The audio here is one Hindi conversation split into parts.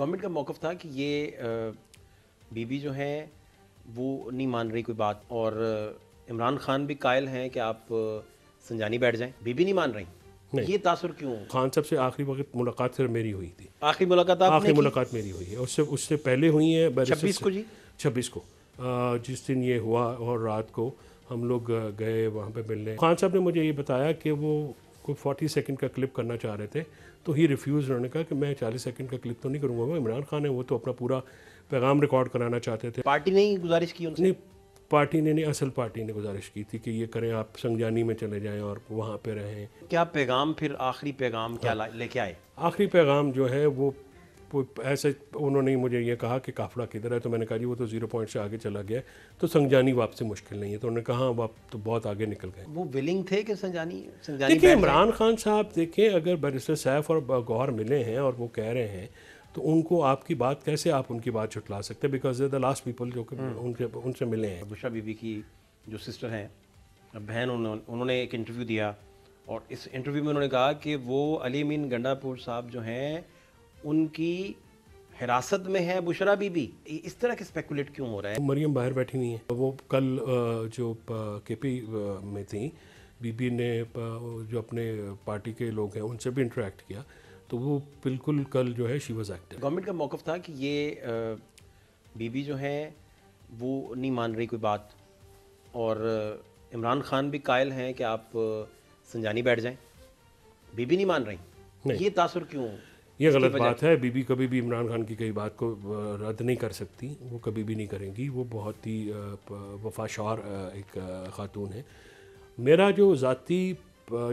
गवर्नमेंट का मौक़ था कि ये बीबी जो है वो नहीं मान रही कोई बात और इमरान खान भी कायल हैं कि आप संजानी बैठ जाएं बीबी नहीं मान रही नहीं। ये तासर क्यों खान साहब से आखिरी वक्त मुलाकात सिर्फ मेरी हुई थी आखिरी मुलाकात आखिरी मुलाकात मेरी हुई है उससे उससे पहले हुई है छब्बीस को जी छब्बीस को जिस दिन ये हुआ और रात को हम लोग गए वहाँ पे मिलने खान साहब ने मुझे ये बताया कि वो कोई फोर्टी सेकेंड का क्लिप करना चाह रहे थे तो ही रिफ्यूज़ उन्होंने कहा कि मैं चालीस सेकेंड का क्लिप तो नहीं करूँगा वो इमरान खान है वो तो अपना पूरा पैगाम रिकॉर्ड कराना चाहते थे पार्टी ने ही गुजारिश की उनसे नहीं पार्टी ने नहीं असल पार्टी ने गुजारिश की थी कि ये करें आप संगजानी में चले जाएं और वहाँ पे रहें क्या पैगाम फिर आखिरी पैगाम क्या लेके आए आखिरी पैगाम जो है वो ऐसे उन्होंने मुझे ये कहा कि काफड़ा किधर है तो मैंने कहा जी वो तो जीरो पॉइंट से आगे चला गया तो संजानी वापसी मुश्किल नहीं है तो उन्होंने कहा आप हाँ, तो बहुत आगे निकल गए वो विलिंग थे कि संजानी संजानी देखिए इमरान खान साहब देखें अगर बैरिस्टर सैफ और गौर मिले हैं और वो कह रहे हैं तो उनको आपकी बात कैसे आप उनकी बात छुटला सकते हैं बिकॉज द लास्ट पीपल जो कि हम्म। उनके उनसे मिले हैं बुशा बीबी की जो सिस्टर हैं बहन उन्होंने एक इंटरव्यू दिया और इस इंटरव्यू में उन्होंने कहा कि वो अली मीन गंडापुर साहब जो हैं उनकी हिरासत में है बुशरा बीबी इस तरह के स्पेकुलेट क्यों हो रहा है मरियम बाहर बैठी हुई हैं वो कल जो के पी में थी बीबी ने जो अपने पार्टी के लोग हैं उनसे भी इंटरेक्ट किया तो वो बिल्कुल कल जो है शी वॉज एक्टिव गवर्नमेंट का मौक़ था कि ये बीबी जो है वो नहीं मान रही कोई बात और इमरान खान भी कायल हैं कि आप संजानी बैठ जाएं बीबी नहीं मान रही नहीं। ये तासर क्यों ये गलत बात है बीबी कभी भी इमरान खान की कई बात को रद्द नहीं कर सकती वो कभी भी नहीं करेंगी वो बहुत ही वफाशार एक खातून है मेरा जो ज़ाती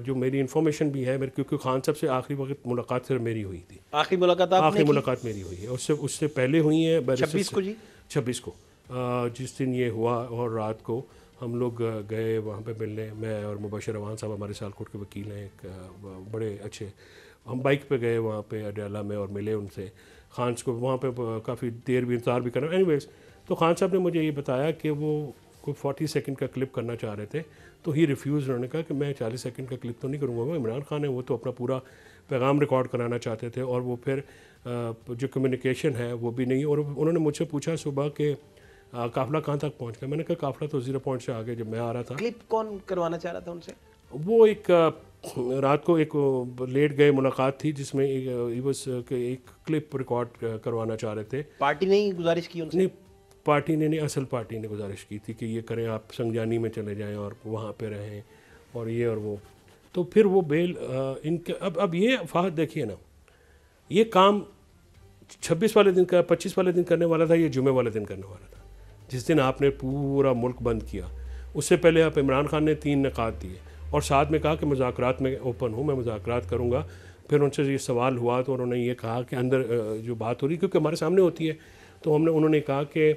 जो मेरी इन्फॉर्मेशन भी है मेरे क्योंकि खान साहब से आखिरी वक्त मुलाकात सिर्फ मेरी हुई थी आखिरी मुलाकात आखिरी मुलाकात मेरी हुई है उससे उससे पहले हुई है छब्बीस को जी छब्बीस को जिस दिन ये हुआ और रात को हम लोग गए वहाँ पे मिलने मैं और मुबशर रवान साहब हमारे सालकोट के वकील हैं एक बड़े अच्छे हम बाइक पे गए वहाँ पे अडयाला में और मिले उनसे खान को वहाँ पे काफ़ी देर भी इंतज़ार भी करना एनी तो खान साहब ने मुझे ये बताया कि वो कोई फोर्टी सेकेंड का क्लिप करना चाह रहे थे तो ही रिफ्यूज़ उन्होंने कहा कि मैं चालीस सेकेंड का क्लिप तो नहीं करूँगा वो इमरान खान है वो तो अपना पूरा पैगाम रिकॉर्ड कराना चाहते थे और वो फिर जो कम्युनिकेशन है वो भी नहीं और उन्होंने मुझसे पूछा सुबह के हाँ, काफिला काफला कहाँ तक पहुँच गया मैंने कहा काफला तो जीरो पॉइंट से आगे जब मैं आ रहा था क्लिप कौन करवाना चाह रहा था उनसे वो एक रात को एक लेट गए मुलाकात थी जिसमें एक, एक, एक क्लिप रिकॉर्ड करवाना चाह रहे थे पार्टी ने ही गुजारिश की उनसे नहीं पार्टी ने नहीं असल पार्टी ने गुजारिश की थी कि ये करें आप संगजानी में चले जाएं और वहाँ पे रहें और ये और वो तो फिर वो बेल इनके अब अब ये फाहद देखिए ना ये काम 26 वाले दिन का 25 वाले दिन करने वाला था ये जुमे वाले दिन करने वाला था जिस दिन आपने पूरा मुल्क बंद किया उससे पहले आप इमरान खान ने तीन नकात दिए और साथ में कहा कि मुजाकर में ओपन हूँ मैं मुजाकर करूँगा फिर उनसे ये सवाल हुआ तो उन्होंने ये कहा कि अंदर जो बात हो रही क्योंकि हमारे सामने होती है तो हमने उन्होंने कहा कि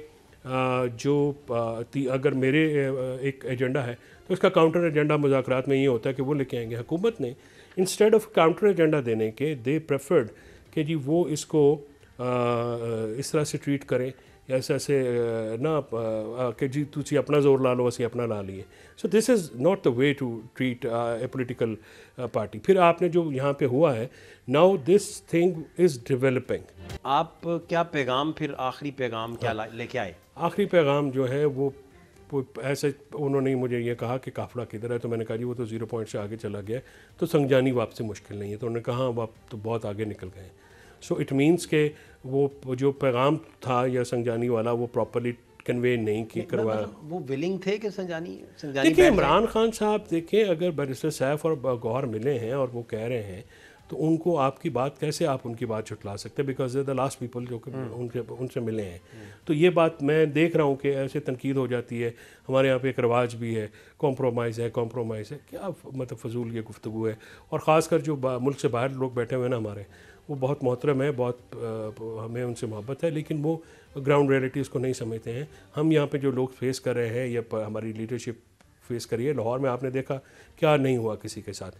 जो अगर मेरे एक एजेंडा है तो इसका काउंटर एजेंडा मुजाकर में ये होता है कि वो लेके आएंगे हुकूमत ने इंस्टेड ऑफ काउंटर एजेंडा देने के दे प्रेफर्ड कि जी वो इसको इस तरह से ट्रीट करें ऐसे ऐसे ना कि जी तुम अपना जोर ला लो असी अपना ला लिए so this is not the way to treat a political party फिर आपने जो यहाँ पे हुआ है now this thing is developing आप क्या पैगाम फिर आखिरी पैगाम क्या हाँ। लेके आए आखिरी पैगाम जो है वो ऐसे उन्होंने मुझे ये कहा कि काफड़ा किधर है तो मैंने कहा जी वो तो ज़ीरो पॉइंट से आगे चला गया तो संगजानी वापसी मुश्किल नहीं है तो उन्होंने कहा वो आप तो बहुत आगे निकल गए हैं सो इट मीन्स के वो जो पैगाम था या संजानी वाला वो प्रॉपरली कन्वे नहीं की करवाया मतलब वो विलिंग थे कि संजानी संजानी देखिए इमरान खान साहब देखें अगर बरिस्टर सैफ और गौर मिले हैं और वो कह रहे हैं तो उनको आपकी बात कैसे आप उनकी बात छुटला सकते हैं बिकॉज द लास्ट पीपल जो कि हम्म। उनके उनसे मिले हैं हम्म। तो ये बात मैं देख रहा हूँ कि ऐसे तनकीद हो जाती है हमारे यहाँ पे एक रवाज भी है कॉम्प्रोमाइज़ है कॉम्प्रोमाइज़ है क्या मतलब फजूल ये गुफ्तु है और ख़ासकर जो मुल्क से बाहर लोग बैठे हुए हैं ना हमारे वो बहुत मोहतरम है बहुत हमें उनसे मोहब्बत है लेकिन वो ग्राउंड रियलिटीज़ को नहीं समझते हैं हम यहाँ पे जो लोग फेस कर रहे हैं या हमारी लीडरशिप फेस करी है लाहौर में आपने देखा क्या नहीं हुआ किसी के साथ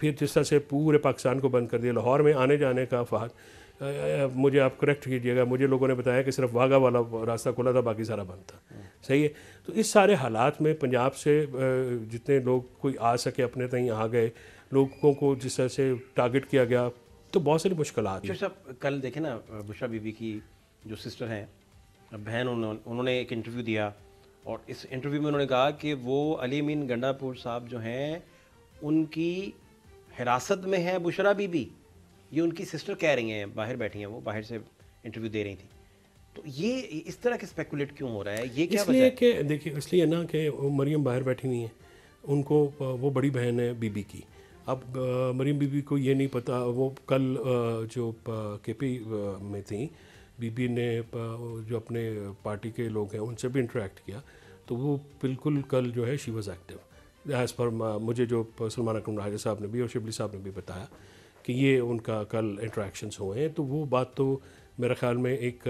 फिर जिस तरह से पूरे पाकिस्तान को बंद कर दिया लाहौर में आने जाने का फाद मुझे आप करेक्ट कीजिएगा मुझे लोगों ने बताया कि सिर्फ वाघा वाला रास्ता खुला था बाकी सारा बंद था सही है तो इस सारे हालात में पंजाब से जितने लोग कोई आ सके अपने तहीं आ गए लोगों को जिस तरह से टारगेट किया गया तो बहुत सारी मुश्किल आती है कल देखे ना बुशरा बीबी की जो सिस्टर हैं बहन उन्होंने उन्होंने एक इंटरव्यू दिया और इस इंटरव्यू में उन्होंने कहा कि वो अली मीन गंडापुर साहब जो हैं उनकी हिरासत में है बुशरा बीबी ये उनकी सिस्टर कह रही हैं बाहर बैठी हैं वो बाहर से इंटरव्यू दे रही थी तो ये इस तरह के स्पेकुलेट क्यों हो रहा है ये क्या इसलिए कि देखिए इसलिए ना कि मरियम बाहर बैठी हुई हैं उनको वो बड़ी बहन है बीबी की अब मरीम बीबी को ये नहीं पता वो कल जो के पी में थी बीबी ने जो अपने पार्टी के लोग हैं उनसे भी इंटरेक्ट किया तो वो बिल्कुल कल जो है she was active as per मुझे जो सलमान अक्रम राजा साहब ने भी और शिबली साहब ने भी बताया कि ये उनका कल इंट्रैक्शंस हुए हैं तो वो बात तो मेरे ख्याल में एक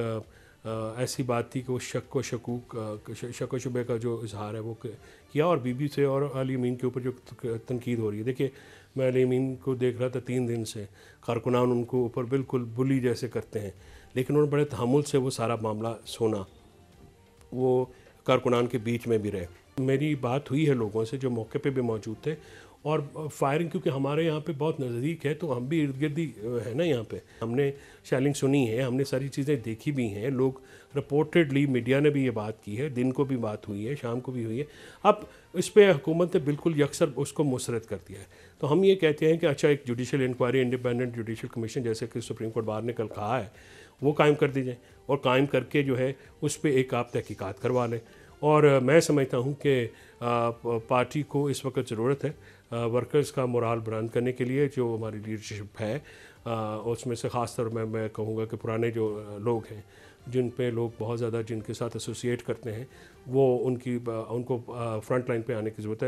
ऐसी बात थी कि वो शक व शकूक शक व शुबे का जो इजहार है वो किया और बीबी से और अली मीन के ऊपर जो तनकीद हो रही है देखिए मैं अली मीन को देख रहा था तीन दिन से कारकुनान उनको ऊपर बिल्कुल बुली जैसे करते हैं लेकिन उन्होंने बड़े तहमुल से वो सारा मामला सोना वो कारकुनान के बीच में भी रहे मेरी बात हुई है लोगों से जो मौके पे भी मौजूद थे और फायरिंग क्योंकि हमारे यहाँ पे बहुत नज़दीक है तो हम भी इर्द गिर्द है ना यहाँ पे हमने शैलिंग सुनी है हमने सारी चीज़ें देखी भी हैं लोग रिपोर्टेडली मीडिया ने भी ये बात की है दिन को भी बात हुई है शाम को भी हुई है अब इस पर हुकूमत ने बिल्कुल यकसर उसको मुसरत कर दिया है तो हम ये कहते हैं कि अच्छा एक judicial inquiry independent judicial commission जैसे कि सुप्रीम कोर्ट बार ने कल कहा है वो कायम कर दी जाए और कायम करके जो है उस पर एक आप तहकीकात करवा लें और मैं समझता हूँ कि पार्टी को इस वक्त ज़रूरत है वर्कर्स का मोराल बुलंद करने के लिए जो हमारी लीडरशिप है उसमें से ख़ास तौर में मैं कहूँगा कि पुराने जो लोग हैं जिन पे लोग बहुत ज़्यादा जिनके साथ एसोसिएट करते हैं वो उनकी उनको फ्रंट लाइन पे आने की ज़रूरत है